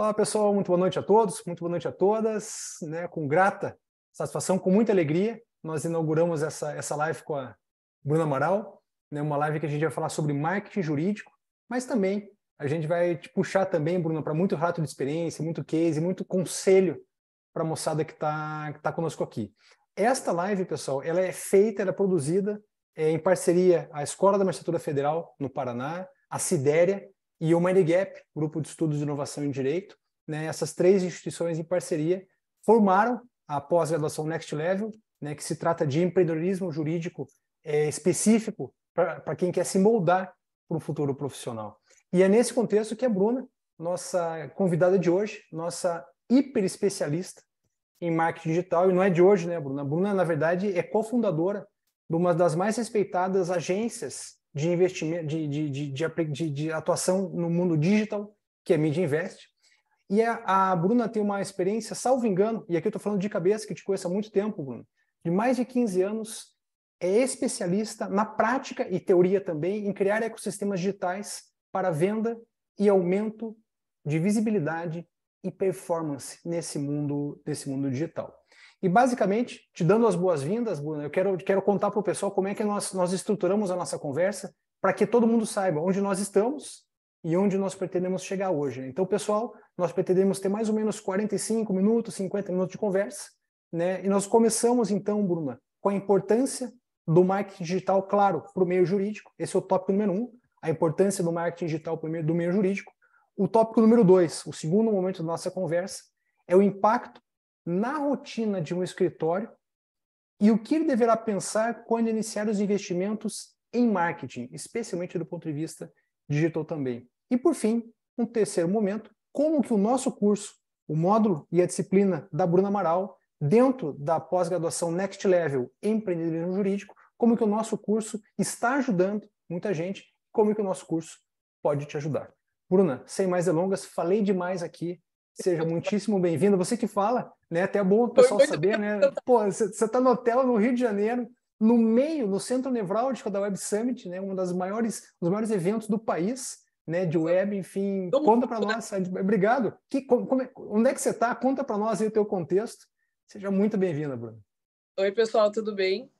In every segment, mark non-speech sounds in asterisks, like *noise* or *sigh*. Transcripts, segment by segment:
Olá, pessoal, muito boa noite a todos, muito boa noite a todas. Né? Com grata satisfação, com muita alegria, nós inauguramos essa, essa live com a Bruna Amaral, né? uma live que a gente vai falar sobre marketing jurídico, mas também a gente vai te puxar também, Bruna, para muito rato de experiência, muito case, muito conselho para a moçada que está que tá conosco aqui. Esta live, pessoal, ela é feita, ela é produzida é, em parceria à Escola da Magistratura Federal no Paraná, a Sidéria, e o MindGap, Grupo de Estudos de Inovação em Direito. Né, essas três instituições em parceria formaram a pós-graduação Next Level, né, que se trata de empreendedorismo jurídico é, específico para quem quer se moldar para um futuro profissional. E é nesse contexto que a Bruna, nossa convidada de hoje, nossa hiper especialista em marketing digital, e não é de hoje, né, Bruna? A Bruna, na verdade, é cofundadora de uma das mais respeitadas agências de investimento, de, de, de, de, atuação no mundo digital, que é Media Invest. E a, é, a Bruna tem uma experiência, salvo engano, e aqui eu estou falando de cabeça, que te conheço há muito tempo, Bruno, de mais de 15 anos, é especialista na prática e teoria também em criar ecossistemas digitais para venda e aumento de visibilidade e performance nesse mundo, nesse mundo digital. E basicamente, te dando as boas-vindas, Bruna, eu quero, quero contar para o pessoal como é que nós, nós estruturamos a nossa conversa para que todo mundo saiba onde nós estamos e onde nós pretendemos chegar hoje. Né? Então, pessoal, nós pretendemos ter mais ou menos 45 minutos, 50 minutos de conversa, né? E nós começamos então, Bruna, com a importância do marketing digital, claro, para o meio jurídico. Esse é o tópico número um, a importância do marketing digital para meio, do meio jurídico. O tópico número dois, o segundo momento da nossa conversa, é o impacto na rotina de um escritório e o que ele deverá pensar quando iniciar os investimentos em marketing, especialmente do ponto de vista digital também. E por fim, um terceiro momento, como que o nosso curso, o módulo e a disciplina da Bruna Amaral, dentro da pós-graduação Next Level Empreendedorismo Jurídico, como que o nosso curso está ajudando muita gente, como que o nosso curso pode te ajudar. Bruna, sem mais delongas, falei demais aqui, Seja muitíssimo bem-vindo. Você que fala, né? Até é bom o pessoal saber, bem. né? Pô, você está no hotel no Rio de Janeiro, no meio, no centro nevrálgico da Web Summit, né? Um das maiores, um dos maiores eventos do país, né? De web, enfim. Todo conta né? para nós. Né? Obrigado. Que, como, onde é que você está? Conta para nós aí o teu contexto. Seja muito bem vindo Bruno. Oi, pessoal, tudo bem?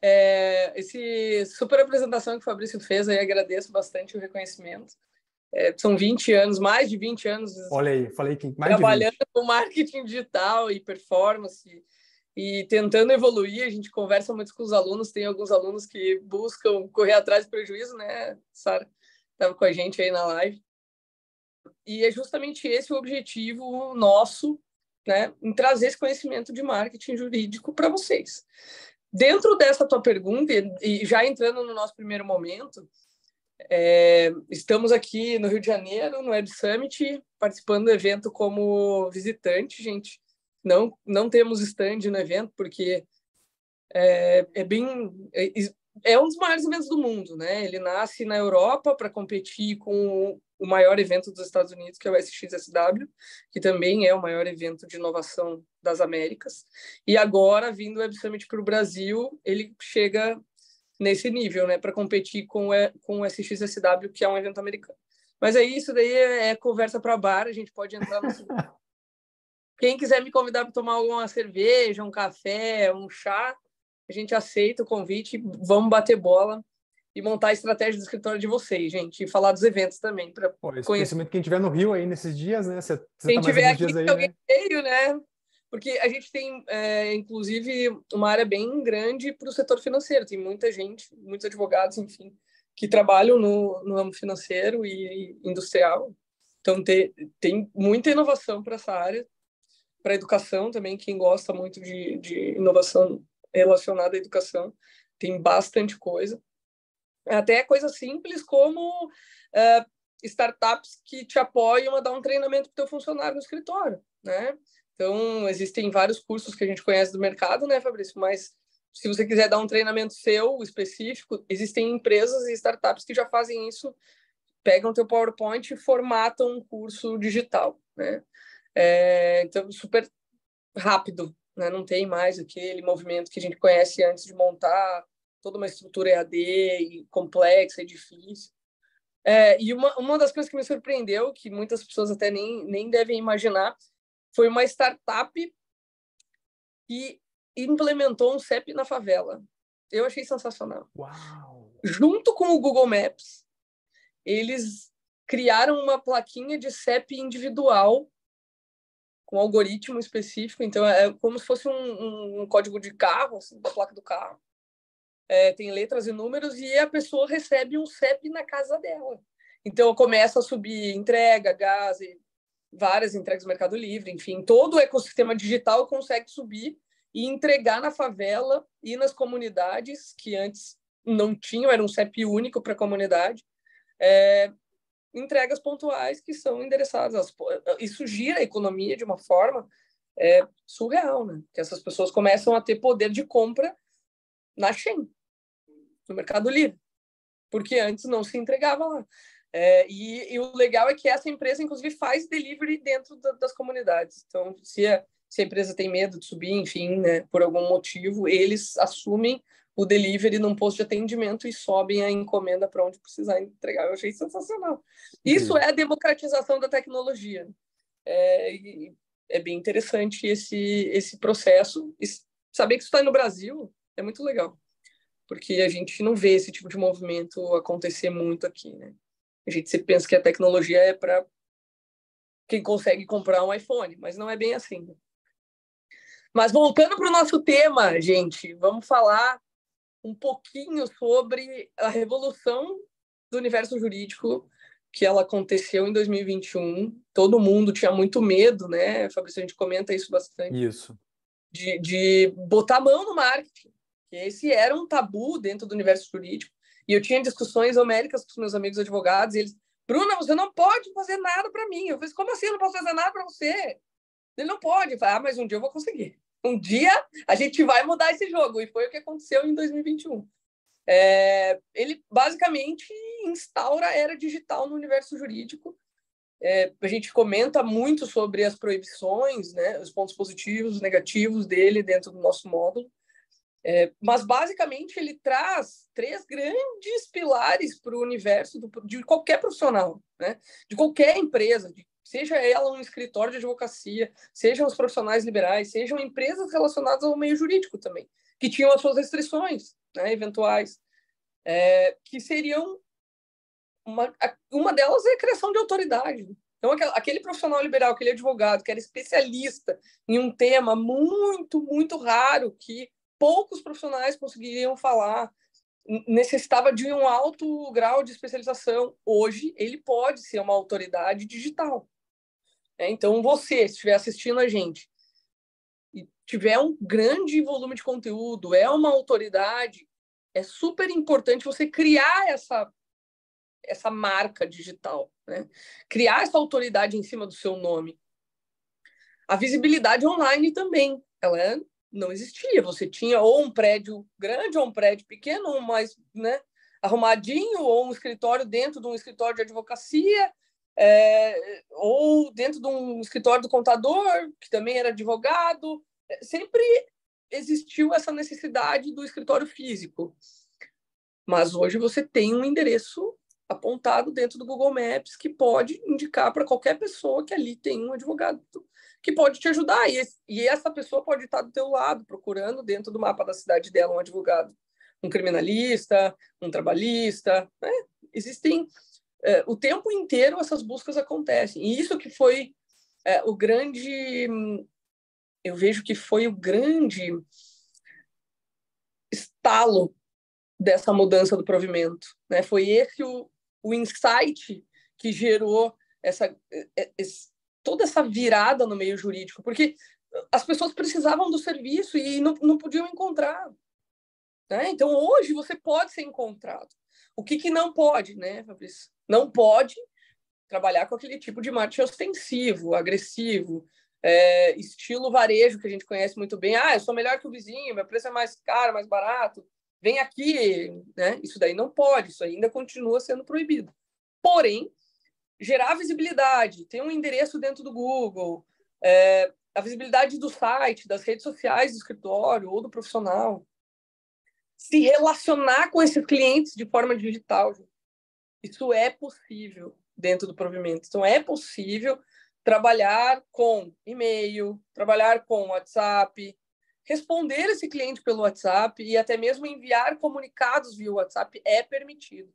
É, esse super apresentação que o Fabrício fez aí, agradeço bastante o reconhecimento é, são 20 anos, mais de 20 anos. Olha aí, falei que mais trabalhando com marketing digital e performance e, tentando evoluir. A gente conversa muito com os alunos, tem alguns alunos que buscam correr atrás do prejuízo, né? Sara estava com a gente aí na live. E é justamente esse o objetivo nosso, né? Em trazer esse conhecimento de marketing jurídico para vocês. Dentro dessa tua pergunta, e já entrando no nosso primeiro momento, é, estamos aqui no Rio de Janeiro, no Web Summit, participando do evento como visitante, gente. Não, não temos stand no evento, porque é, é bem. É, é, um dos maiores eventos do mundo, né? Ele nasce na Europa para competir com o maior evento dos Estados Unidos, que é o SXSW, que também é o maior evento de inovação das Américas. E agora, vindo o Web Summit para o Brasil, ele chega nesse nível, né, para competir com, é, com o SXSW, que é um evento americano. Mas é isso, daí é, é conversa para bar, a gente pode entrar no. *laughs* Quem quiser me convidar para tomar alguma cerveja, um café, um chá, a gente aceita o convite, vamos bater bola e montar a estratégia do escritório de vocês, gente, e falar dos eventos também para conhecer. Especialmente quem tiver no Rio aí nesses dias, né? Cê, cê quem tá tiver aqui, aí, alguém né? veio, né? porque a gente tem, é, inclusive, uma área bem grande para o setor financeiro. Tem muita gente, muitos advogados, enfim, que trabalham no, no ramo financeiro e, industrial. Então, te, tem muita inovação para essa área, para a educação também, quem gosta muito de, de inovação relacionada à educação, tem bastante coisa. Até coisas simples como uh, startups que te apoiam a dar um treinamento para o teu funcionário no escritório, né? Então, existem vários cursos que a gente conhece do mercado, né, Fabrício? Mas se você quiser dar um treinamento seu específico, existem empresas e startups que já fazem isso, pegam teu PowerPoint e formatam um curso digital, né? É, então, super rápido, né? Não tem mais aquele movimento que a gente conhece antes de montar toda uma estrutura EAD complexa e difícil. É, e uma, uma das coisas que me surpreendeu, que muitas pessoas até nem, nem devem imaginar, foi uma startup que implementou um CEP na favela. Eu achei sensacional. Uau. Junto com o Google Maps, eles criaram uma plaquinha de CEP individual com um algoritmo específico. Então, é como se fosse um, um código de carro, assim, da placa do carro. É, tem letras e números e a pessoa recebe um CEP na casa dela. Então, começa a subir entrega, gás, e várias entregas do Mercado Livre, enfim, todo o ecossistema digital consegue subir e entregar na favela e nas comunidades que antes não tinham, era um CEP único para a comunidade, é, entregas pontuais que são endereçadas. isso gira a economia de uma forma é, surreal, né? Que essas pessoas começam a ter poder de compra na Shein, no Mercado Livre, porque antes não se entregava lá. É, e, e, o legal é que essa empresa, inclusive, faz delivery dentro da, das comunidades. Então, se a, se a empresa tem medo de subir, enfim, né, por algum motivo, eles assumem o delivery num posto de atendimento e sobem a encomenda para onde precisar entregar. Eu achei sensacional. Isso uhum. é a democratização da tecnologia. É, é bem interessante esse, esse processo. E saber que isso está no Brasil é muito legal, porque a gente não vê esse tipo de movimento acontecer muito aqui, né? A gente sempre pensa que a tecnologia é para quem consegue comprar um iPhone, mas não é bem assim. Mas voltando para o nosso tema, gente, vamos falar um pouquinho sobre a revolução do universo jurídico que ela aconteceu em 2021. Todo mundo tinha muito medo, né, Fabrício? A gente comenta isso bastante. Isso. De, de botar a mão no marketing. Esse era um tabu dentro do universo jurídico. E eu tinha discussões homéricas com os meus amigos advogados, e eles, Bruna, você não pode fazer nada para mim. Eu falei, como assim? Eu não posso fazer nada para você? Ele não pode. falei, ah, mas um dia eu vou conseguir. Um dia a gente vai mudar esse jogo. E foi o que aconteceu em 2021. É, ele basicamente instaura a era digital no universo jurídico. É, a gente comenta muito sobre as proibições, né, os pontos positivos, negativos dele dentro do nosso módulo. É, mas basicamente ele traz três grandes pilares para o universo do, de qualquer profissional, né? de qualquer empresa, de, seja ela um escritório de advocacia, sejam os profissionais liberais, sejam empresas relacionadas ao meio jurídico também, que tinham as suas restrições né, eventuais, é, que seriam uma, uma delas é a criação de autoridade. Então, aquele profissional liberal, aquele advogado que era especialista em um tema muito, muito raro que poucos profissionais conseguiriam falar, necessitava de um alto grau de especialização. Hoje, ele pode ser uma autoridade digital. É, então, você, se estiver assistindo a gente, e tiver um grande volume de conteúdo, é uma autoridade, é super importante você criar essa essa marca digital, né? criar essa autoridade em cima do seu nome. A visibilidade online também, ela é não existia. Você tinha ou um prédio grande ou um prédio pequeno, ou mais né, arrumadinho, ou um escritório dentro de um escritório de advocacia, é, ou dentro de um escritório do contador, que também era advogado. É, sempre existiu essa necessidade do escritório físico. Mas hoje você tem um endereço apontado dentro do Google Maps que pode indicar para qualquer pessoa que ali tem um advogado que pode te ajudar. E, e essa pessoa pode estar do teu lado, procurando dentro do mapa da cidade dela um advogado, um criminalista, um trabalhista. Né? Existem é, o tempo inteiro essas buscas acontecem. E isso que foi é, o grande, eu vejo que foi o grande estalo dessa mudança do provimento. Né? Foi esse o, o insight que gerou essa, eh, esse, toda essa virada no meio jurídico, porque as pessoas precisavam do serviço e não, não podiam encontrar. Né? Então, hoje você pode ser encontrado. O que, que não pode, né, Fabrício? Não pode trabalhar com aquele tipo de marketing ostensivo, agressivo, é, estilo varejo, que a gente conhece muito bem. Ah, eu sou melhor que o vizinho, meu preço é mais caro, mais barato, vem aqui. Né? Isso daí não pode, isso ainda continua sendo proibido. Porém, gerar visibilidade, ter um endereço dentro do Google, é, a visibilidade do site, das redes sociais do escritório ou do profissional, se relacionar com esses clientes de forma digital. Isso é possível dentro do provimento. Então, é possível trabalhar com e-mail, trabalhar com WhatsApp, responder esse cliente pelo WhatsApp e até mesmo enviar comunicados via WhatsApp é permitido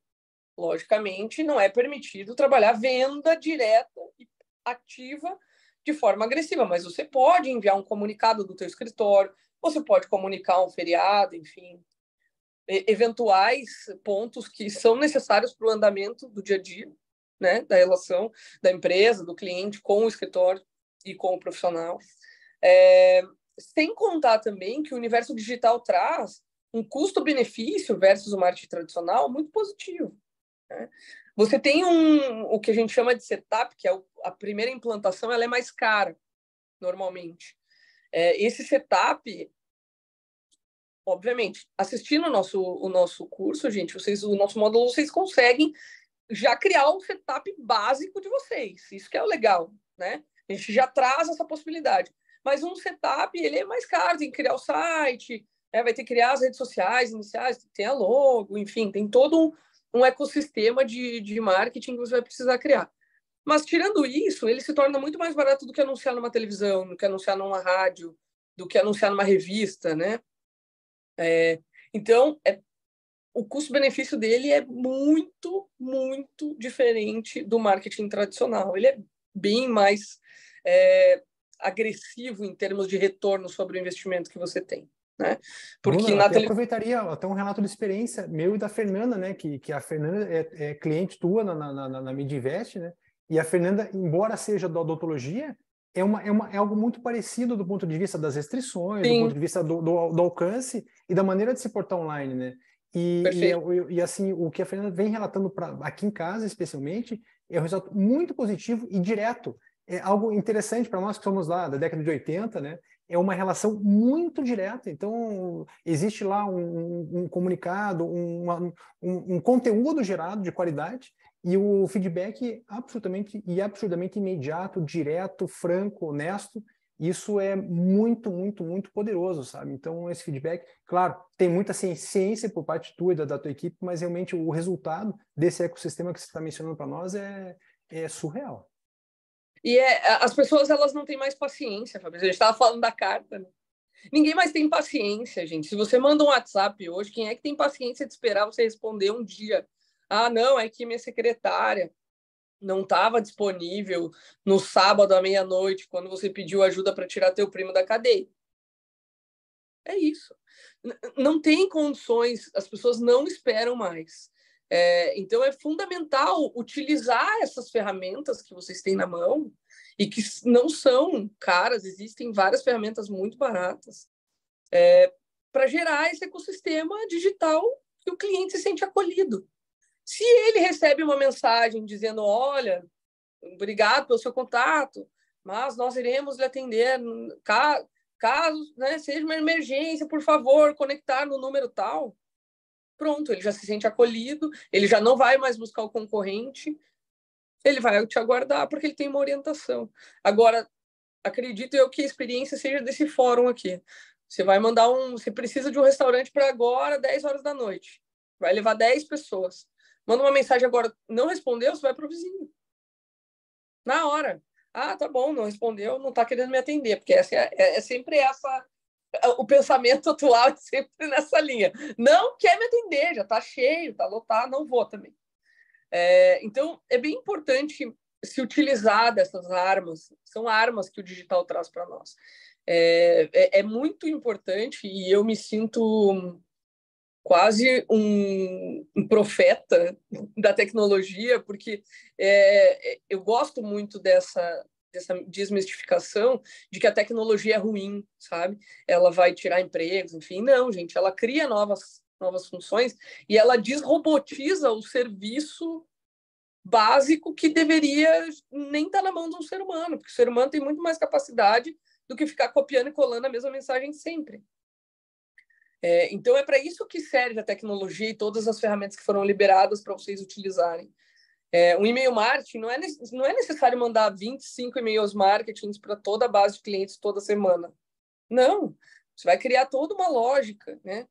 logicamente, não é permitido trabalhar venda direta e ativa de forma agressiva, mas você pode enviar um comunicado do teu escritório, você pode comunicar um feriado, enfim, eventuais pontos que são necessários para o andamento do dia a dia, né, da relação da empresa, do cliente com o escritório e com o profissional. É, sem contar também que o universo digital traz um custo-benefício versus o marketing tradicional muito positivo. Né? Você tem um, o que a gente chama de setup, que é a primeira implantação, ela é mais cara, normalmente. É, esse setup, obviamente, assistindo o nosso, o nosso curso, gente, vocês, o nosso módulo, vocês conseguem já criar um setup básico de vocês. Isso que é o legal, né? A gente já traz essa possibilidade. Mas um setup, ele é mais caro, tem que criar o site, é, vai ter que criar as redes sociais iniciais, tem a logo, enfim, tem todo um, um ecossistema de, de marketing que você vai precisar criar. Mas tirando isso, ele se torna muito mais barato do que anunciar numa televisão, do que anunciar numa rádio, do que anunciar numa revista, né? É, então, é, o custo-benefício dele é muito, muito diferente do marketing tradicional. Ele é bem mais é, agressivo em termos de retorno sobre o investimento que você tem né? Porque Bruno, na tele... aproveitaria até um relato de experiência meu e da Fernanda, né? Que, que a Fernanda é, é cliente tua na, na, na, na né? E a Fernanda, embora seja da odontologia, é, uma, é, uma, é algo muito parecido do ponto de vista das restrições, Sim. do ponto de vista do, do, do, alcance e da maneira de se portar online, né? E, e, é e assim, o que a Fernanda vem relatando pra, aqui em casa, especialmente, é um resultado muito positivo e direto. É algo interessante para nós que somos lá da década de 80, né? é uma relação muito direta. Então, existe lá um, um comunicado, um, um, um, conteúdo gerado de qualidade e o feedback absolutamente e absurdamente imediato, direto, franco, honesto. Isso é muito, muito, muito poderoso, sabe? Então, esse feedback, claro, tem muita ciência por parte tua e da, da tua equipe, mas realmente o resultado desse ecossistema que você está mencionando para nós é, é surreal. E é, as pessoas elas não têm mais paciência, Fabrício. A gente estava falando da carta, né? Ninguém mais tem paciência, gente. Se você manda um WhatsApp hoje, quem é que tem paciência de esperar você responder um dia? Ah, não, é que minha secretária não estava disponível no sábado à meia-noite, quando você pediu ajuda para tirar teu primo da cadeia. É isso. N não tem condições, as pessoas não esperam mais. É, então, é fundamental utilizar essas ferramentas que vocês têm na mão e que não são caras, existem várias ferramentas muito baratas é, para gerar esse ecossistema digital que o cliente se sente acolhido. Se ele recebe uma mensagem dizendo: Olha, obrigado pelo seu contato, mas nós iremos lhe atender caso, né, seja uma emergência, por favor, conectar no número tal pronto, ele já se sente acolhido, ele já não vai mais buscar o concorrente, ele vai te aguardar porque ele tem uma orientação. Agora, acredito eu que a experiência seja desse fórum aqui. Você vai mandar um, você precisa de um restaurante para agora, 10 horas da noite. Vai levar 10 pessoas. Manda uma mensagem agora, não respondeu, você vai pro vizinho. Na hora. Ah, tá bom, não respondeu, não está querendo me atender, porque essa é, é, é sempre essa é, o pensamento *laughs* atual é sempre nessa linha. Não quer me atender, já está cheio, está lotado, não vou também. É, então, é bem importante se utilizar dessas armas. São armas que o digital traz para nós. É, é, é, muito importante e eu me sinto quase um, um profeta *laughs* da tecnologia, porque é, é, eu gosto muito dessa, essa desmistificação de que a tecnologia é ruim, sabe? Ela vai tirar empregos, enfim. Não, gente, ela cria novas, novas funções e ela desrobotiza o serviço básico que deveria nem estar tá na mão de um ser humano, porque o ser humano tem muito mais capacidade do que ficar copiando e colando a mesma mensagem sempre. É, então, é para isso que serve a tecnologia e todas as ferramentas que foram liberadas para vocês utilizarem. É, um e-mail marketing não é, não é necessário mandar 25 e-mails marketing para toda a base de clientes toda semana. Não. Você vai criar toda uma lógica, né?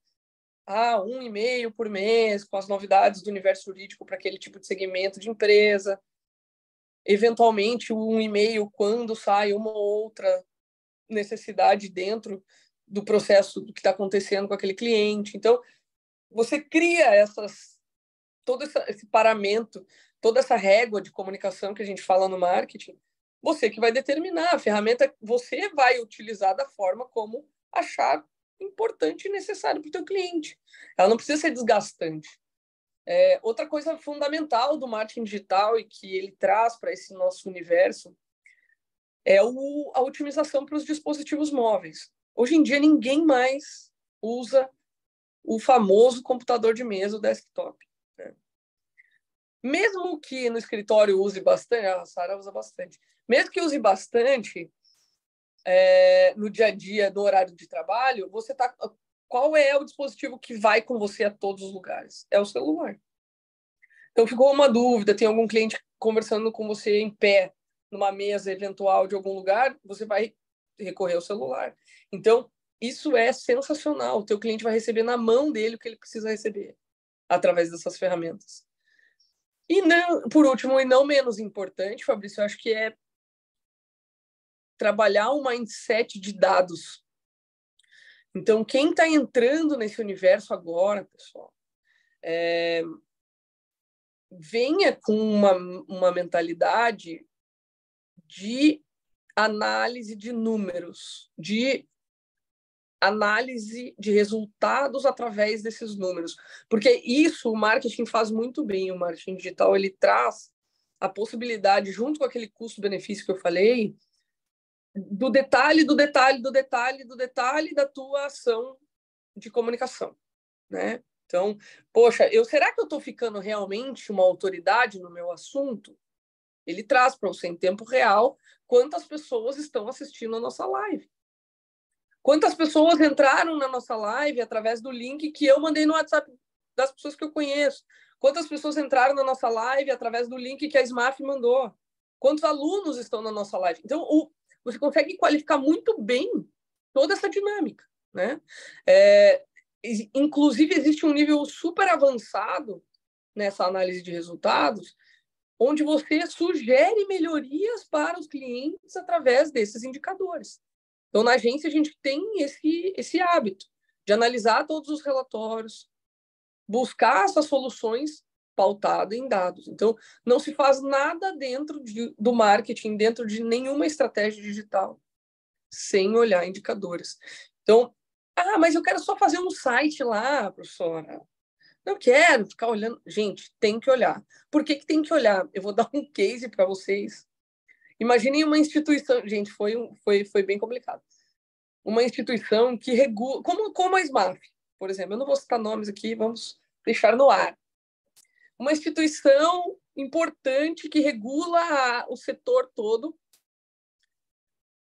Ah, um e-mail por mês com as novidades do universo jurídico para aquele tipo de segmento de empresa. Eventualmente, um e-mail quando sai uma ou outra necessidade dentro do processo do que está acontecendo com aquele cliente. Então, você cria essas todo esse paramento toda essa régua de comunicação que a gente fala no marketing, você que vai determinar a ferramenta, você vai utilizar da forma como achar importante e necessário para o teu cliente. Ela não precisa ser desgastante. É, outra coisa fundamental do marketing digital e que ele traz para esse nosso universo é o, a otimização para os dispositivos móveis. Hoje em dia, ninguém mais usa o famoso computador de mesa, o desktop mesmo que no escritório use bastante, a Sara usa bastante, mesmo que use bastante é, no dia a dia, no horário de trabalho, você tá qual é o dispositivo que vai com você a todos os lugares? É o celular. Então ficou uma dúvida, tem algum cliente conversando com você em pé numa mesa eventual de algum lugar, você vai recorrer ao celular. Então isso é sensacional. O teu cliente vai receber na mão dele o que ele precisa receber através dessas ferramentas. E não, por último, e não menos importante, Fabrício, eu acho que é trabalhar um mindset de dados. Então, quem está entrando nesse universo agora, pessoal, é, venha com uma, uma mentalidade de análise de números, de análise de resultados através desses números, porque isso o marketing faz muito bem, o marketing digital ele traz a possibilidade junto com aquele custo-benefício que eu falei do detalhe, do detalhe, do detalhe, do detalhe da tua ação de comunicação, né? Então, poxa, eu será que eu estou ficando realmente uma autoridade no meu assunto? Ele traz para você em tempo real quantas pessoas estão assistindo a nossa live. Quantas pessoas entraram na nossa live através do link que eu mandei no WhatsApp das pessoas que eu conheço? Quantas pessoas entraram na nossa live através do link que a Smart mandou? Quantos alunos estão na nossa live? Então, o, você consegue qualificar muito bem toda essa dinâmica, né? É, inclusive, existe um nível super avançado nessa análise de resultados, onde você sugere melhorias para os clientes através desses indicadores. Então, na agência, a gente tem esse, esse hábito de analisar todos os relatórios, buscar essas soluções pautadas em dados. Então, não se faz nada dentro de, do marketing, dentro de nenhuma estratégia digital, sem olhar indicadores. Então, ah, mas eu quero só fazer um site lá, professora. Não quero ficar olhando. Gente, tem que olhar. Por que, que tem que olhar? Eu vou dar um *laughs* case para vocês Imaginem uma instituição, gente, foi, foi, foi bem complicado. Uma instituição que regula, como, como a SMAF, por exemplo, eu não vou citar nomes aqui, vamos deixar no ar. Uma instituição importante que regula o setor todo.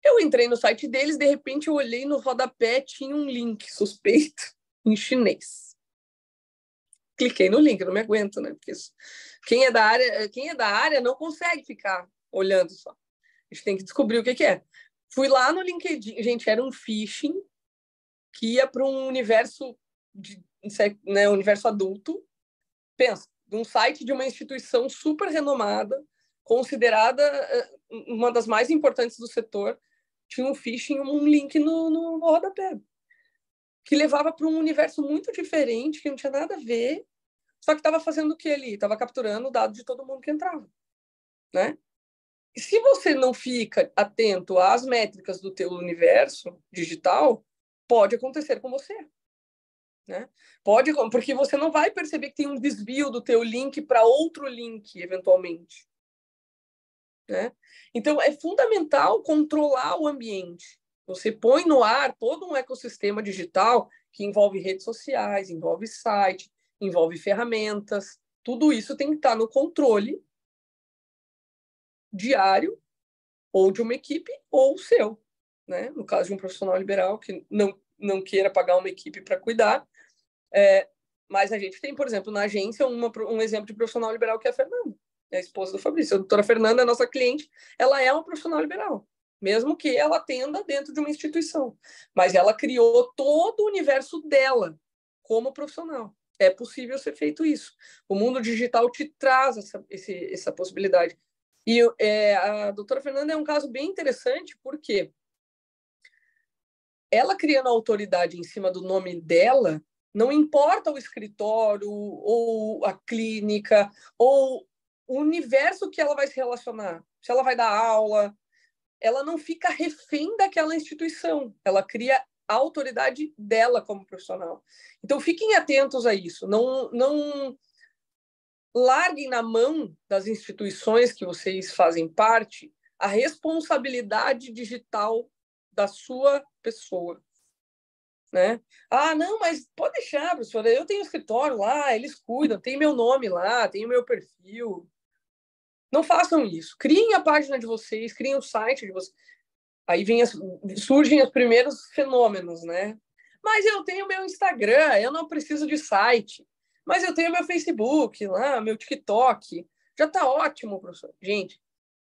Eu entrei no site deles, de repente eu olhei no rodapé, tinha um link suspeito *laughs* em chinês. Cliquei no link, não me aguento, né? Porque isso, quem é da área, quem é da área não consegue ficar olhando só. A gente tem que descobrir o que, que é. Fui lá no LinkedIn, gente, era um phishing que ia para um universo de né, universo adulto. Pensa, de um site de uma instituição super renomada, considerada eh, uma das mais importantes do setor, tinha um phishing, um link no, no, no rodapé, que levava para um universo muito diferente, que não tinha nada a ver, só que estava fazendo o que ali? Estava capturando o dado de todo mundo que entrava, né? se você não fica atento às métricas do teu universo digital, pode acontecer com você. Né? Pode, porque você não vai perceber que tem um desvio do teu link para outro link, eventualmente. Né? Então, é fundamental controlar o ambiente. Você põe no ar todo um ecossistema digital que envolve redes sociais, envolve site, envolve ferramentas. Tudo isso tem que estar tá no controle diário ou de uma equipe ou o seu, né? No caso de um profissional liberal que não não queira pagar uma equipe para cuidar, é, mas a gente tem, por exemplo, na agência uma, um exemplo de profissional liberal que é a Fernanda, é a esposa do Fabrício. A doutora Fernanda, é nossa cliente, ela é uma profissional liberal, mesmo que ela atenda dentro de uma instituição, mas ela criou todo o universo dela como profissional é possível ser feito isso. O mundo digital te traz essa, esse, essa possibilidade. E é, a doutora Fernanda é um caso bem interessante, porque ela criando autoridade em cima do nome dela, não importa o escritório, ou a clínica, ou o universo que ela vai se relacionar, se ela vai dar aula, ela não fica refém daquela instituição, ela cria a autoridade dela como profissional. Então fiquem atentos a isso, não não larguem na mão das instituições que vocês fazem parte a responsabilidade digital da sua pessoa. Né? Ah, não, mas pode deixar, professora, eu tenho um escritório lá, eles cuidam, tem meu nome lá, tem o meu perfil. Não façam isso. Criem a página de vocês, criem o site de vocês. Aí vem as, surgem os primeiros fenômenos, né? Mas eu tenho meu Instagram, eu não preciso de site. Mas eu tenho meu Facebook lá, meu TikTok. Já está ótimo, professor. Gente,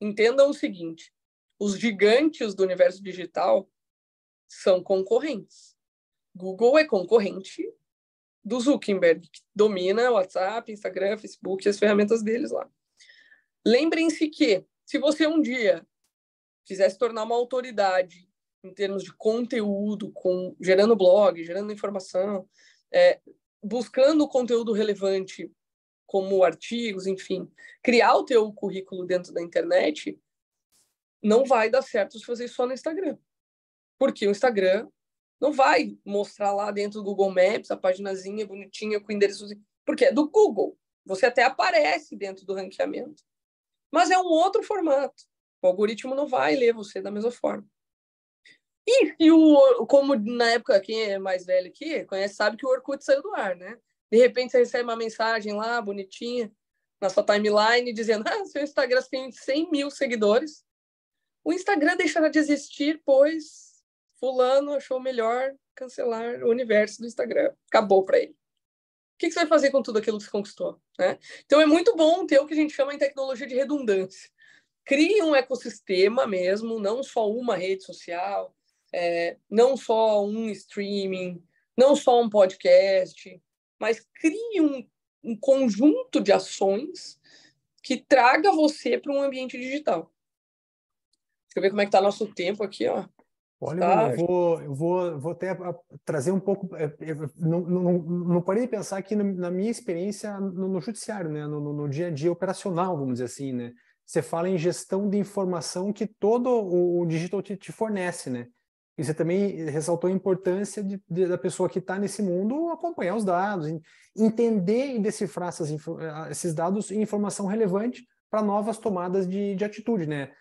entendam o seguinte: os gigantes do universo digital são concorrentes. Google é concorrente do Zuckerberg, que domina WhatsApp, Instagram, Facebook e as ferramentas deles lá. Lembrem-se que, se você um dia quiser se tornar uma autoridade em termos de conteúdo, com, gerando blog, gerando informação, é, buscando conteúdo relevante, como artigos, enfim, criar o teu currículo dentro da internet, não vai dar certo se fazer só no Instagram. Porque o Instagram não vai mostrar lá dentro do Google Maps a paginazinha bonitinha com endereços, porque é do Google. Você até aparece dentro do ranqueamento. Mas é um outro formato. O algoritmo não vai ler você da mesma forma. E, o, como na época, quem é mais velho aqui conhece, sabe que o Orkut saiu do ar, né? De repente você recebe uma mensagem lá, bonitinha, na sua timeline, dizendo: ah, seu Instagram tem 100 mil seguidores. O Instagram deixará de existir, pois Fulano achou melhor cancelar o universo do Instagram. Acabou para ele. O que, que você vai fazer com tudo aquilo que você conquistou? Né? Então é muito bom ter o que a gente chama em tecnologia de redundância. Crie um ecossistema mesmo, não só uma rede social, é, não só um streaming, não só um podcast, mas crie um, um conjunto de ações que traga você para um ambiente digital. Deixa eu ver como é que está nosso tempo aqui, ó. Olha, tá. eu, vou, eu vou, vou até ah, trazer um pouco. É, é, não, não, não parei de pensar aqui na minha experiência no, no judiciário, né? No, no, dia a dia operacional, vamos dizer assim. Né? Você fala em gestão de informação que todo o, digital te, te fornece. Né? E você também ressaltou a importância de, de, da pessoa que está nesse mundo acompanhar os dados, entender e decifrar essas, eh, esses dados e informação relevante para novas tomadas de, de atitude, né?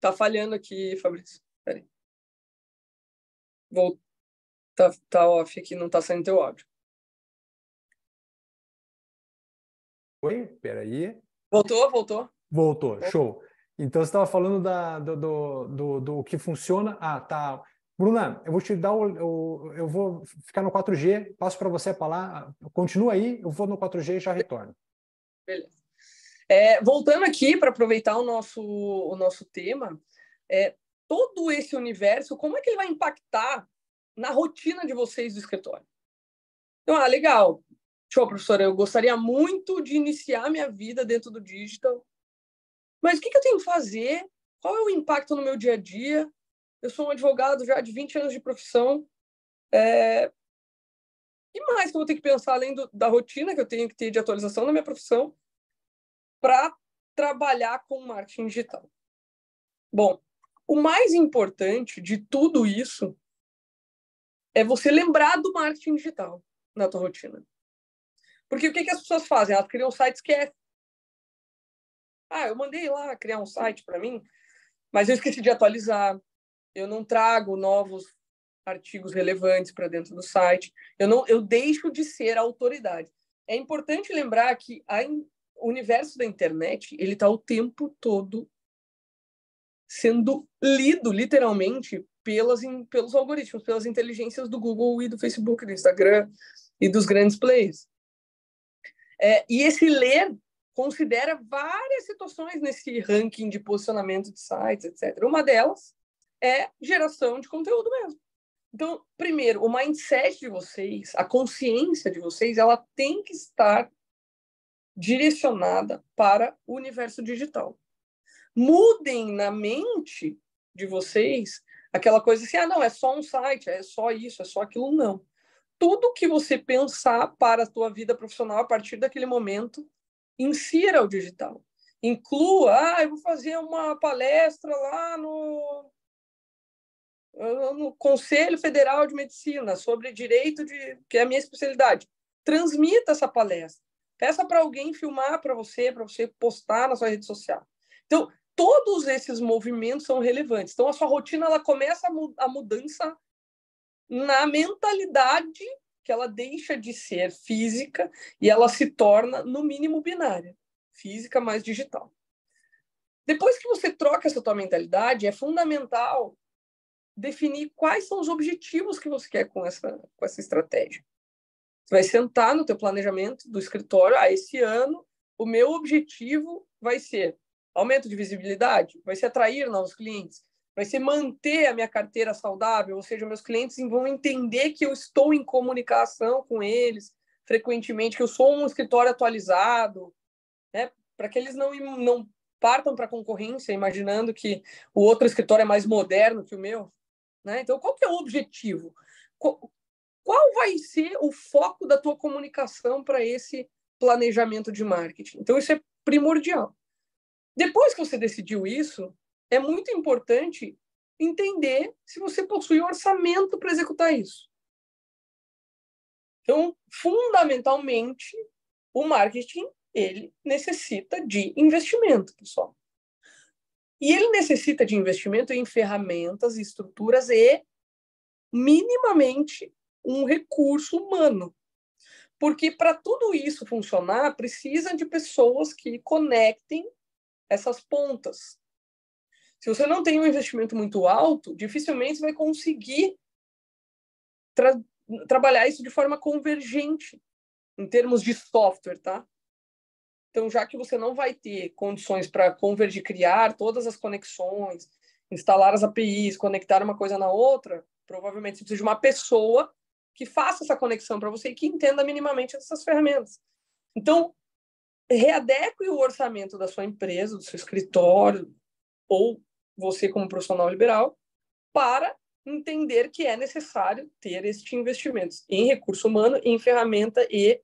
Tá falhando aqui, Fabrício. Peraí. Vou... Tá, tá off aqui, não tá saindo teu áudio. Oi, peraí. Voltou, voltou. Voltou, show. Então você estava falando da, do, do, do, do, que funciona. Ah, tá. Bruna, eu vou te dar o. o eu vou ficar no 4G, passo para você falar. Continua aí, eu vou no 4G e já retorno. Beleza. É, voltando aqui para aproveitar o nosso, o nosso tema, é, todo esse universo, como é que ele vai impactar na rotina de vocês do escritório? Então, ah, legal, Tipo, professora, eu gostaria muito de iniciar minha vida dentro do digital, mas o que, que eu tenho que fazer? Qual é o impacto no meu dia a dia? Eu sou um advogado já de 20 anos de profissão. É... E mais que eu vou ter que pensar além do, da rotina que eu tenho que ter de atualização na minha profissão para trabalhar com marketing digital. Bom, o mais importante de tudo isso é você lembrar do marketing digital na tua rotina. Porque o que, que as pessoas fazem? Elas criam sites que é. Ah, eu mandei lá criar um site para mim, mas eu esqueci de atualizar. Eu não trago novos artigos relevantes para dentro do site. Eu não, eu deixo de ser a autoridade. É importante lembrar que in, o universo da internet ele está o tempo todo sendo lido literalmente pelas in, pelos algoritmos, pelas inteligências do Google e do Facebook, do Instagram e dos grandes players. É, e esse ler considera várias situações nesse ranking de posicionamento de sites, etc. Uma delas é geração de conteúdo mesmo. Então, primeiro, o mindset de vocês, a consciência de vocês, ela tem que estar direcionada para o universo digital. Mudem na mente de vocês aquela coisa assim: ah, não, é só um site, é só isso, é só aquilo, não tudo que você pensar para a tua vida profissional a partir daquele momento, insira o digital. Inclua, ah, eu vou fazer uma palestra lá no, no Conselho Federal de Medicina sobre direito de, que é a minha especialidade. Transmita essa palestra. Peça para alguém filmar para você, para você postar na sua rede social. Então, todos esses movimentos são relevantes. Então, a sua rotina ela começa a mudança na mentalidade que ela deixa de ser física e ela se torna, no mínimo, binária, física mais digital. Depois que você troca essa tua mentalidade, é fundamental definir quais são os objetivos que você quer com essa, com essa estratégia. Você vai sentar no teu planejamento do escritório, ah, esse ano o meu objetivo vai ser aumento de visibilidade, vai ser atrair novos clientes, vai ser manter a minha carteira saudável, ou seja, meus clientes vão entender que eu estou em comunicação com eles frequentemente, que eu sou um escritório atualizado, né? para que eles não, não partam para a concorrência imaginando que o outro escritório é mais moderno que o meu. Né? Então, qual que é o objetivo? Qual vai ser o foco da tua comunicação para esse planejamento de marketing? Então, isso é primordial. Depois que você decidiu isso, é muito importante entender se você possui orçamento para executar isso. Então, fundamentalmente, o marketing ele necessita de investimento, pessoal. E ele necessita de investimento em ferramentas, estruturas e minimamente um recurso humano. Porque para tudo isso funcionar, precisa de pessoas que conectem essas pontas, se você não tem um investimento muito alto, dificilmente você vai conseguir tra trabalhar isso de forma convergente, em termos de software, tá? Então, já que você não vai ter condições para convergir, criar todas as conexões, instalar as APIs, conectar uma coisa na outra, provavelmente você precisa de uma pessoa que faça essa conexão para você e que entenda minimamente essas ferramentas. Então, readeque o orçamento da sua empresa, do seu escritório, ou você como profissional liberal, para entender que é necessário ter este investimento em recurso humano, em ferramenta e,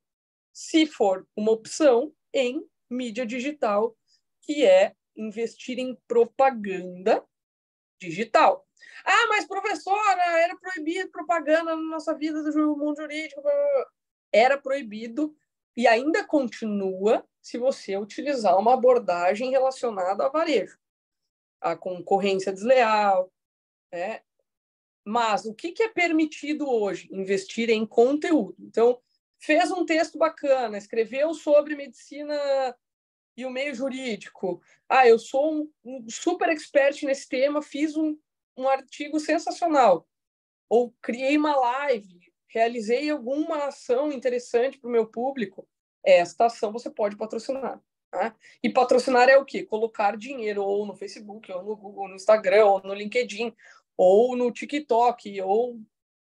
se for uma opção, em mídia digital, que é investir em propaganda digital. Ah, mas professora, era proibido propaganda na nossa vida do mundo jurídico. Era proibido e ainda continua se você utilizar uma abordagem relacionada a varejo a concorrência desleal, né? Mas o que, que é permitido hoje? Investir em conteúdo. Então, fez um texto bacana, escreveu sobre medicina e o meio jurídico. Ah, eu sou um, um super expert nesse tema, fiz um, um artigo sensacional. Ou criei uma live, realizei alguma ação interessante para o meu público. Esta ação você pode patrocinar. Né? E patrocinar é o quê? Colocar dinheiro ou no Facebook, ou no Google, ou no Instagram, ou no LinkedIn, ou no TikTok, ou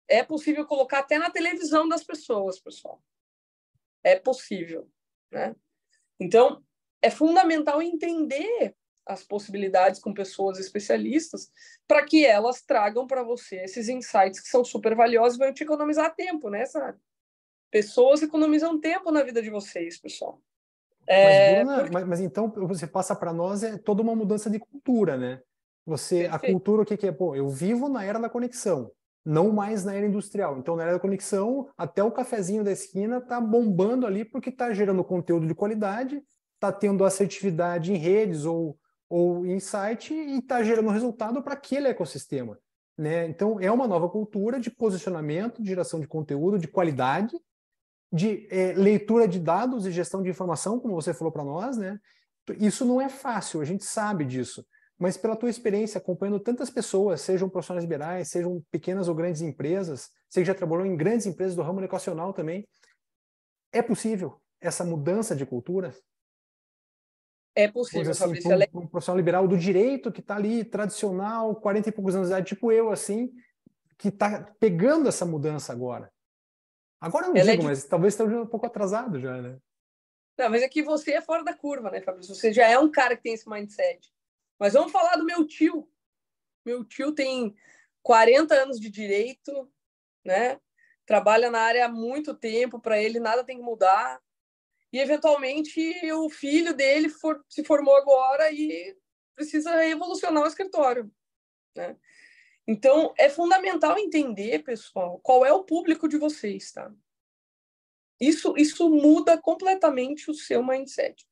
é possível colocar até na televisão das pessoas, pessoal. É possível, né? Então, é fundamental entender as possibilidades com pessoas especialistas para que elas tragam para você esses insights que são super valiosos e vão te economizar tempo, né, sabe? Pessoas economizam tempo na vida de vocês, pessoal. Mas, é, Bruna, porque... mas, mas então você passa para nós é toda uma mudança de cultura, né? Você, Perfeito. a cultura, o que, que é? Pô, eu vivo na era da conexão, não mais na era industrial. Então, na era da conexão, até o cafezinho da esquina tá bombando ali porque tá gerando conteúdo de qualidade, tá tendo assertividade em redes ou, ou em site e tá gerando resultado para aquele ecossistema. Né? Então, é uma nova cultura de posicionamento, de geração de conteúdo, de qualidade, de é, leitura de dados e gestão de informação, como você falou para nós, né? Isso não é fácil, a gente sabe disso. Mas pela tua experiência, acompanhando tantas pessoas, sejam profissionais liberais, sejam pequenas ou grandes empresas, você já trabalhou em grandes empresas do ramo educacional também, é possível essa mudança de cultura? É possível, assim, Fabrício. Um, é um profissional liberal do direito que está ali, tradicional, 40 e poucos anos de idade, tipo eu, assim, que está pegando essa mudança agora. Agora não ela é digo, é de... mas talvez esteja um pouco atrasado já, né? Não, mas é que você é fora da curva, né, Fabrício? Você já é um cara que tem esse mindset. Mas vamos falar do meu tio. Meu tio tem 40 anos de direito, né? Trabalha na área há muito tempo, para ele nada tem que mudar. E eventualmente o filho dele for... se formou agora e precisa revolucionar o escritório, né? Então, é fundamental entender, pessoal, qual é o público de vocês, tá? Isso, isso muda completamente o seu mindset.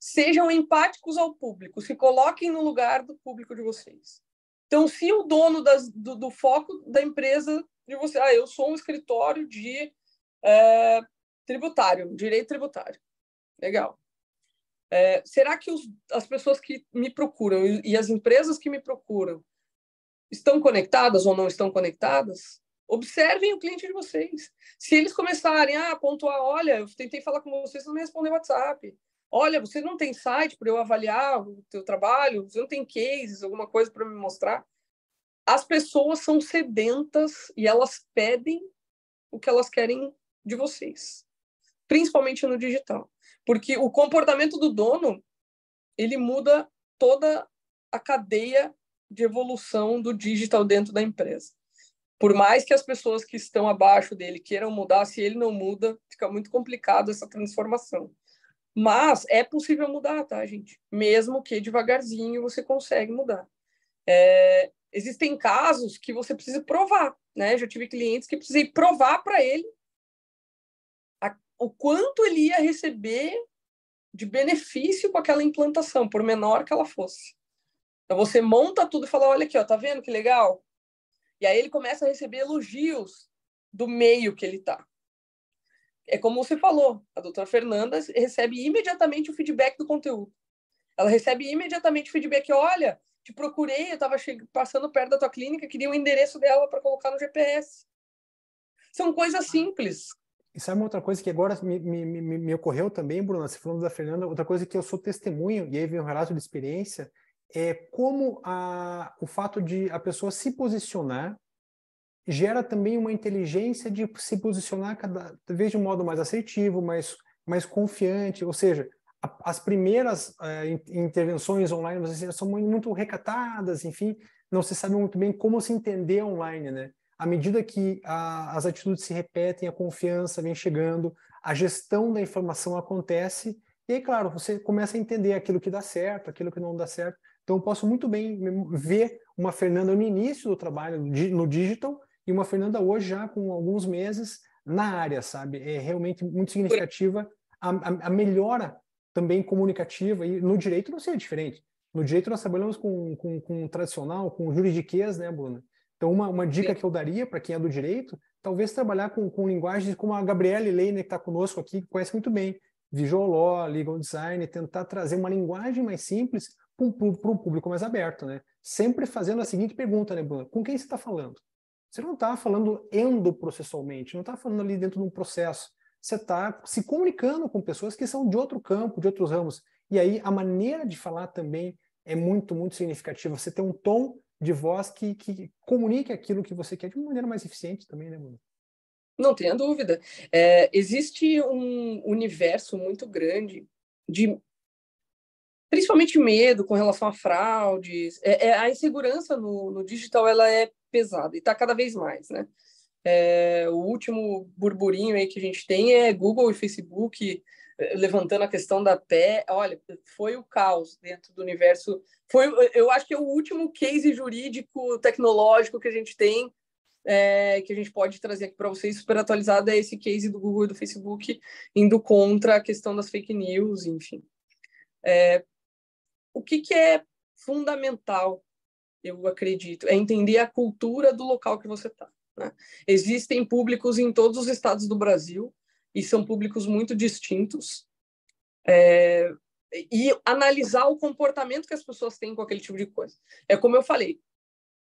Sejam empáticos ao público, se coloquem no lugar do público de vocês. Então, se o dono das, do, do, foco da empresa de você, ah, eu sou um escritório de é, tributário, direito tributário. Legal. É, será que os, as pessoas que me procuram e, e as empresas que me procuram estão conectadas ou não estão conectadas? Observem o cliente de vocês. Se eles começarem a pontuar, olha, eu tentei falar com vocês não me respondeu WhatsApp. Olha, você não tem site para eu avaliar o teu trabalho, você não tem cases, alguma coisa para me mostrar. As pessoas são sedentas e elas pedem o que elas querem de vocês, principalmente no digital, porque o comportamento do dono ele muda toda a cadeia de evolução do digital dentro da empresa. Por mais que as pessoas que estão abaixo dele queiram mudar, se ele não muda, fica muito complicado essa transformação. Mas é possível mudar, tá, gente? Mesmo que devagarzinho você consegue mudar. É... existem casos que você precisa provar, né? Já tive clientes que precisei provar para ele a... o quanto ele ia receber de benefício com aquela implantação, por menor que ela fosse. Então você monta tudo e fala, olha aqui, ó, tá vendo que legal? E aí ele começa a receber elogios do meio que ele tá. É como você falou, a doutora Fernanda recebe imediatamente o feedback do conteúdo. Ela recebe imediatamente o feedback, olha, te procurei, eu estava passando perto da tua clínica, queria o endereço dela para colocar no GPS. São coisas ah. simples. E sabe uma outra coisa que agora me, me, me, me ocorreu também, Bruna, se falando da Fernanda, outra coisa que eu sou testemunho, e aí vem um relato de experiência, é como a, o fato de a pessoa se posicionar gera também uma inteligência de se posicionar cada vez de um modo mais assertivo, mais, mais confiante. Ou seja, a, as primeiras é, intervenções online vezes, são muito recatadas, enfim, não se sabe muito bem como se entender online, né? À medida que a, as atitudes se repetem, a confiança vem chegando, a gestão da informação acontece, e aí, claro, você começa a entender aquilo que dá certo, aquilo que não dá certo. Então, eu posso muito bem ver uma Fernanda no início do trabalho no digital e uma Fernanda hoje já com alguns meses na área, sabe? É realmente muito significativa a, a, a melhora também comunicativa e no direito não seria diferente. No direito nós trabalhamos com, com, com tradicional, com juridiquês, né, Bruna? Então, uma, uma dica Sim. que eu daria para quem é do direito, talvez trabalhar com, com linguagens como a Gabriele Leina que está conosco aqui, que conhece muito bem, Visual Law, Legal Design, tentar trazer uma linguagem mais simples para um público mais aberto, né? Sempre fazendo a seguinte pergunta, né, Bruno? Com quem você está falando? Você não está falando endoprocessualmente, não está falando ali dentro de um processo. Você está se comunicando com pessoas que são de outro campo, de outros ramos. E aí a maneira de falar também é muito, muito significativa. Você tem um tom de voz que, que comunique aquilo que você quer de uma maneira mais eficiente também, né, Bruno? Não tenha dúvida. É, existe um universo muito grande de principalmente medo com relação a fraudes. É, é a insegurança no, no, digital ela é pesada e está cada vez mais, né? É, o último burburinho aí que a gente tem é Google e Facebook eh, levantando a questão da pé. Olha, foi o caos dentro do universo. Foi, eu acho que é o último case jurídico tecnológico que a gente tem é, que a gente pode trazer aqui para vocês super atualizado é esse case do Google e do Facebook indo contra a questão das fake news, enfim. É, o que, que é fundamental, eu acredito, é entender a cultura do local que você está. Né? Existem públicos em todos os estados do Brasil e são públicos muito distintos. É, e analisar o comportamento que as pessoas têm com aquele tipo de coisa. É como eu falei,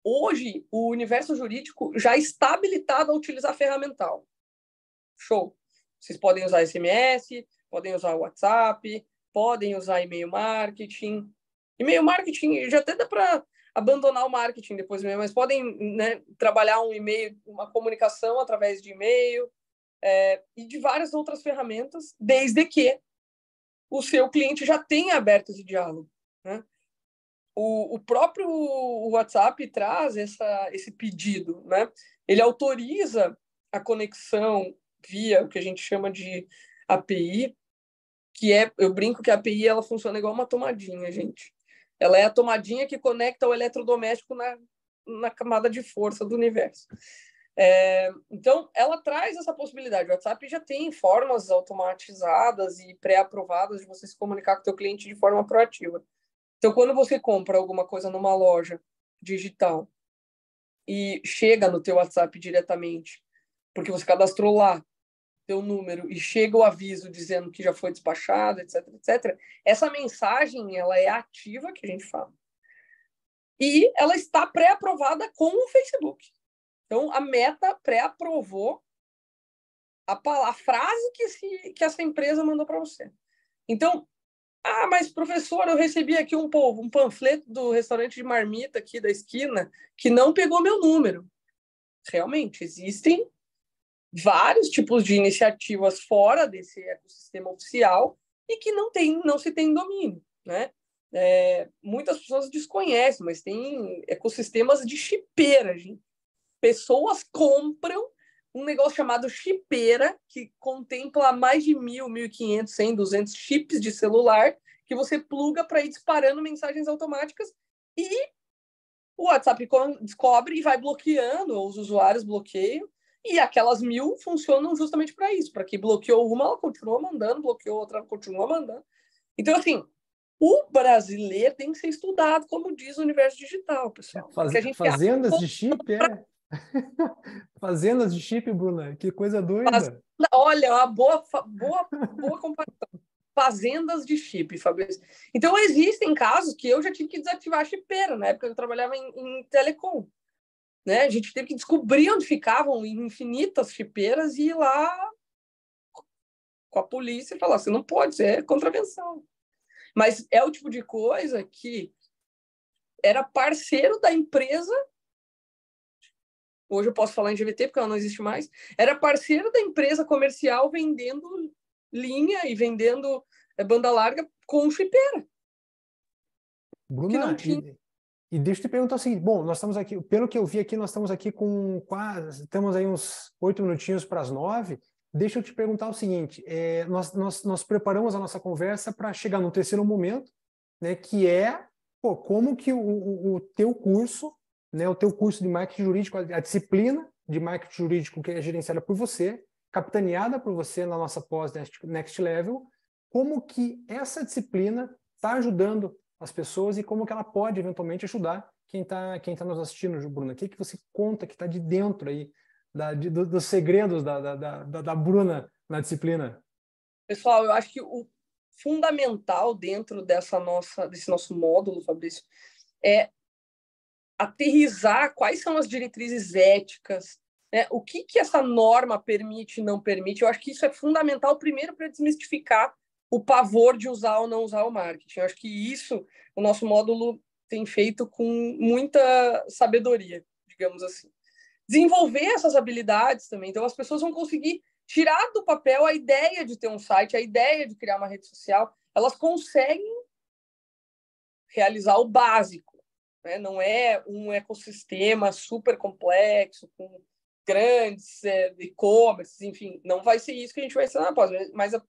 hoje o universo jurídico já está habilitado a utilizar ferramental. Show. Vocês podem usar SMS, podem usar WhatsApp, podem usar e-mail marketing, e-mail marketing já até dá para abandonar o marketing depois mesmo, mas podem né, trabalhar um e-mail, uma comunicação através de e-mail é, e de várias outras ferramentas, desde que o seu cliente já tenha aberto esse diálogo. Né? O, o, próprio WhatsApp traz essa, esse pedido, né? Ele autoriza a conexão via o que a gente chama de API, que é, eu brinco que a API ela funciona igual uma tomadinha, gente. Ela é a tomadinha que conecta o eletrodoméstico na, na camada de força do universo. É, então, ela traz essa possibilidade. O WhatsApp já tem formas automatizadas e pré-aprovadas de você se comunicar com o seu cliente de forma proativa. Então, quando você compra alguma coisa numa loja digital e chega no teu WhatsApp diretamente, porque você cadastrou lá, teu número e chega o aviso dizendo que já foi despachado, etc, etc, essa mensagem ela é ativa que a gente fala. E ela está pré-aprovada com o Facebook. Então a Meta pré-aprovou a, a frase que, se, que essa empresa mandou para você. Então, ah, mas professor, eu recebi aqui um, povo um panfleto do restaurante de marmita aqui da esquina que não pegou meu número. Realmente, existem vários tipos de iniciativas fora desse ecossistema oficial e que não tem, não se tem domínio, né? É, muitas pessoas desconhecem, mas tem ecossistemas de chipeira, gente. Pessoas compram um negócio chamado chipeira, que contempla mais de mil, mil e quinhentos, cem, duzentos chips de celular que você pluga para ir disparando mensagens automáticas e o WhatsApp descobre e vai bloqueando, ou os usuários bloqueiam, e aquelas mil funcionam justamente para isso, para que bloqueou uma, ela continua mandando, bloqueou outra, ela continua mandando. Então, assim, o brasileiro tem que ser estudado, como diz o universo digital, pessoal. É, faz, fazendas de chip, *laughs* é. *laughs* fazendas de chip, Bruna, que coisa doida. olha, é uma boa, boa, boa comparação. Fazendas de chip, Fabrício. Então, existem casos que eu já tive que desativar a chipeira, na época eu trabalhava em, em telecom né? A gente teve que descobrir onde ficavam infinitas chipeiras e ir lá com a polícia e falar: você não pode, isso é contravenção. Mas é o tipo de coisa que era parceiro da empresa. Hoje eu posso falar em GVT porque ela não existe mais. Era parceiro da empresa comercial vendendo linha e vendendo eh, banda larga com chipeira. Bruna, que não tinha. E deixa eu te perguntar o seguinte, bom, nós estamos aqui, pelo que eu vi aqui, nós estamos aqui com quase, temos aí uns oito minutinhos para as nove. Deixa eu te perguntar o seguinte, é, nós, nós, nós preparamos a nossa conversa para chegar no terceiro momento, né, que é pô, como que o, o, o, teu curso, né, o teu curso de marketing jurídico, a, disciplina de marketing jurídico que é gerenciada por você, capitaneada por você na nossa pós Next, Next Level, como que essa disciplina está ajudando as pessoas e como que ela pode eventualmente ajudar quem está quem tá nos assistindo, Bruna. O que, que você conta que está de dentro aí da, de, do, dos segredos da, da, da, da Bruna na disciplina? Pessoal, eu acho que o fundamental dentro dessa nossa desse nosso módulo, Fabrício, é aterrizar quais são as diretrizes éticas, né? o que, que essa norma permite e não permite. Eu acho que isso é fundamental, primeiro, para desmistificar o pavor de usar ou não usar o marketing. Eu acho que isso o nosso módulo tem feito com muita sabedoria, digamos assim. Desenvolver essas habilidades também. Então, as pessoas vão conseguir tirar do papel a ideia de ter um site, a ideia de criar uma rede social. Elas conseguem realizar o básico. Né? Não é um ecossistema super complexo, com grandes é, eh, e-commerce, enfim. Não vai ser isso que a gente vai ensinar na mas a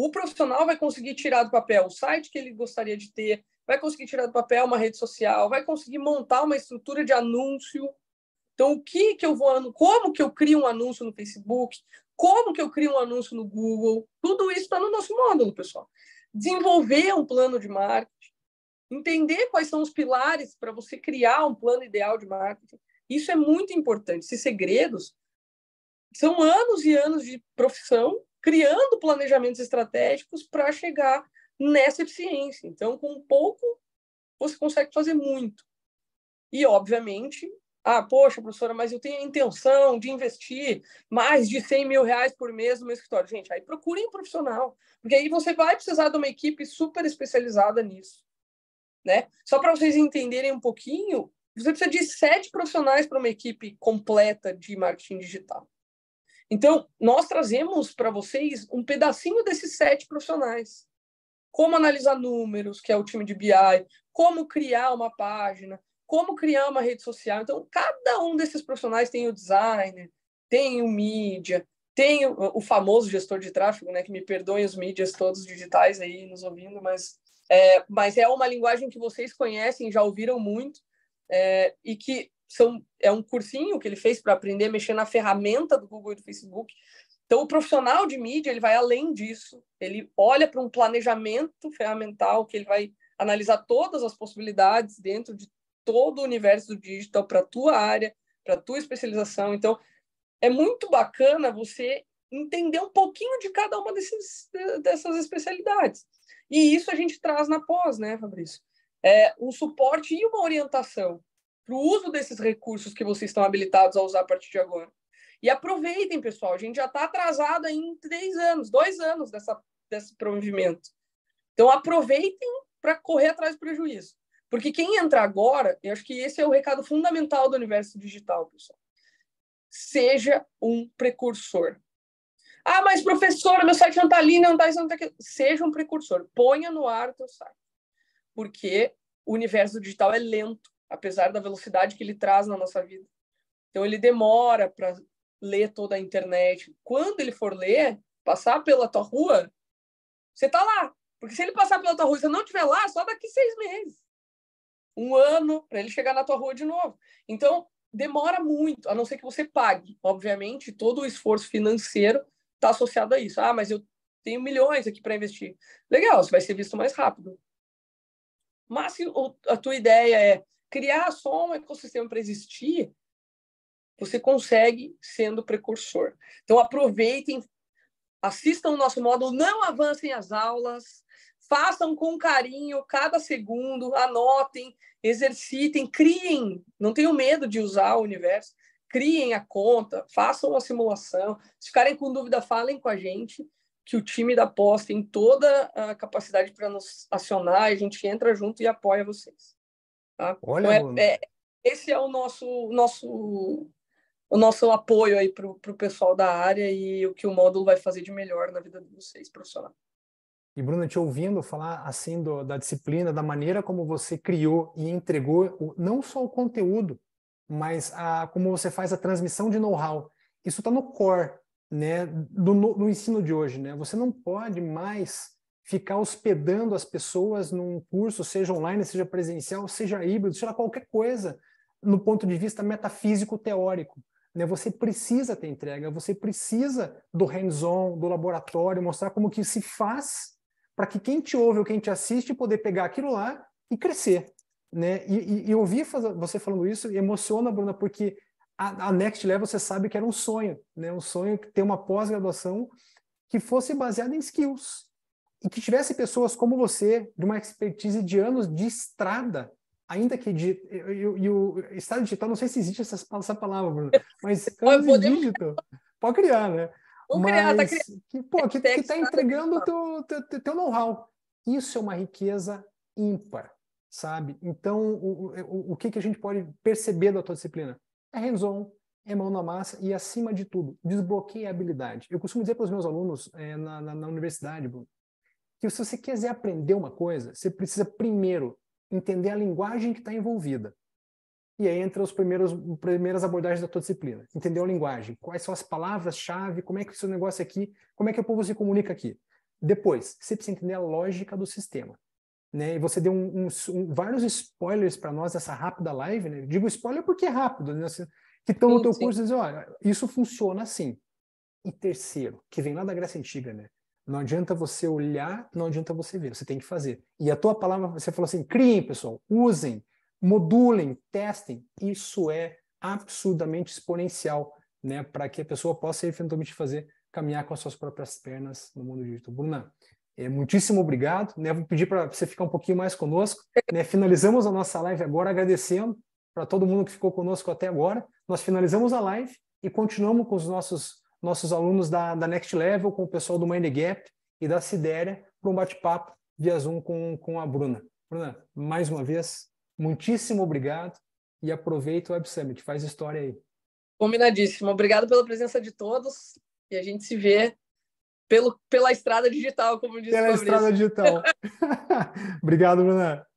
o profissional vai conseguir tirar do papel o site que ele gostaria de ter, vai conseguir tirar do papel uma rede social, vai conseguir montar uma estrutura de anúncio. Então, o que, que eu vou, como que eu crio um anúncio no Facebook, como que eu crio um anúncio no Google, tudo isso está no nosso módulo, pessoal. Desenvolver um plano de marketing, entender quais são os pilares para você criar um plano ideal de marketing. Isso é muito importante. Esses segredos são anos e anos de profissão criando planejamentos estratégicos para chegar nessa eficiência. Então, com pouco, você consegue fazer muito. E, obviamente, ah, poxa, professora, mas eu tenho a intenção de investir mais de 100 mil reais por mês no meu escritório. Gente, aí procurem um profissional, porque aí você vai precisar de uma equipe super especializada nisso. Né? Só para vocês entenderem um pouquinho, você precisa de sete profissionais para uma equipe completa de marketing digital. Então, nós trazemos para vocês um pedacinho desses sete profissionais. Como analisar números, que é o time de BI, como criar uma página, como criar uma rede social. Então, cada um desses profissionais tem o designer, tem o mídia, tem o, o famoso gestor de tráfego, né? Que me perdoem os mídias todos digitais aí nos ouvindo, mas é, mas é uma linguagem que vocês conhecem, já ouviram muito, é, e que são, é um cursinho que ele fez para aprender a mexer na ferramenta do Google e do Facebook. Então, o profissional de mídia ele vai além disso. Ele olha para um planejamento ferramental que ele vai analisar todas as possibilidades dentro de todo o universo do digital para tua área, para tua especialização. Então, é muito bacana você entender um pouquinho de cada uma desses, dessas especialidades. E isso a gente traz na pós, né, Fabrício? É, um suporte e uma orientação para o uso desses recursos que vocês estão habilitados a usar a partir de agora. E aproveitem, pessoal. A gente já está atrasado em três anos, dois anos dessa, desse provimento. Então, aproveitem para correr atrás do prejuízo. Porque quem entrar agora, eu acho que esse é o recado fundamental do universo digital, pessoal. Seja um precursor. Ah, mas professora meu site não está ali, não está isso, não está aquilo. Seja um precursor. Ponha no ar o teu site. Porque o universo digital é lento apesar da velocidade que ele traz na nossa vida. Então ele demora para ler toda a internet. Quando ele for ler, passar pela tua rua, você tá lá. Porque se ele passar pela tua rua e você não estiver lá, só daqui seis meses. Um ano para ele chegar na tua rua de novo. Então, demora muito, a não ser que você pague. Obviamente, todo o esforço financeiro está associado a isso. Ah, mas eu tenho milhões aqui para investir. Legal, você vai ser visto mais rápido. Mas se a tua ideia é criar só um ecossistema para existir, você consegue sendo precursor. Então, aproveitem, assistam o nosso módulo, não avancem as aulas, façam com carinho cada segundo, anotem, exercitem, criem, não tenham medo de usar o universo, criem a conta, façam uma simulação. Se ficarem com dúvida, falem com a gente, que o time da pós tem toda a capacidade para nos acionar, a gente entra junto e apoia vocês. Tá? Olha, então é, é, esse é o nosso, nosso, o nosso apoio aí para o pessoal da área e o que o módulo vai fazer de melhor na vida de vocês, profissional. E, Bruna, te ouvindo falar assim do, da disciplina, da maneira como você criou e entregou o, não só o conteúdo, mas a, como você faz a transmissão de know-how. Isso está no core né, do, do ensino de hoje. Né? Você não pode mais ficar hospedando as pessoas num curso, seja online, seja presencial, seja híbrido, seja qualquer coisa, no ponto de vista metafísico teórico. Né? Você precisa ter entrega, você precisa do hands-on, do laboratório, mostrar como que se faz para que quem te ouve ou quem te assiste poder pegar aquilo lá e crescer. Né? E, e, e ouvir você falando isso emociona, Bruna, porque a, a, Next Level você sabe que era um sonho, né? um sonho que ter uma pós-graduação que fosse baseada em skills, e que tivesse pessoas como você, de uma expertise de anos de estrada, ainda que de, e o estado digital, não sei se existe essa, essa palavra, Bruno, *laughs* mas anos de dígito, pode criar, né? Vamos mas, criar, tá criando. Que, pô, que, que tá entregando o teu, teu, teu know-how. Isso é uma riqueza ímpar, sabe? Então, o, é, o, o que, que a gente pode perceber da tua disciplina? É hands-on, é mão na massa e, acima de tudo, desbloqueia a habilidade. Eu costumo dizer para os meus alunos é, na, na, na, universidade, Bruno, que se você quiser aprender uma coisa, você precisa primeiro entender a linguagem que está envolvida. E aí entra as primeiras abordagens da tua disciplina. Entender a linguagem, quais são as palavras-chave, como é que o seu negócio aqui, como é que o povo se comunica aqui. Depois, você precisa entender a lógica do sistema. Né? E você deu um, um, um, vários spoilers para nós nessa rápida live. Né? Digo spoiler porque é rápido. Né? Que estão no teu sim. curso e dizem, olha, isso funciona assim. E terceiro, que vem lá da Grécia Antiga, né? Não adianta você olhar, não adianta você ver, você tem que fazer. E a tua palavra, você falou assim: criem, pessoal, usem, modulem, testem. Isso é absurdamente exponencial, né, para que a pessoa possa eventualmente fazer caminhar com as suas próprias pernas no mundo digital. Bruna, é, muitíssimo obrigado. Né? Vou pedir para você ficar um pouquinho mais conosco. Né? Finalizamos a nossa live agora, agradecendo para todo mundo que ficou conosco até agora. Nós finalizamos a live e continuamos com os nossos nossos alunos da, da Next Level, com o pessoal do Mind Gap e da Sidéria, para um bate-papo via Zoom com, com a Bruna. Bruna, mais uma vez, muitíssimo obrigado e aproveita o Web Summit, faz história aí. Combinadíssimo. Obrigado pela presença de todos e a gente se vê pelo, pela estrada digital, como disse Pela estrada digital. *laughs* *laughs* obrigado, Bruna.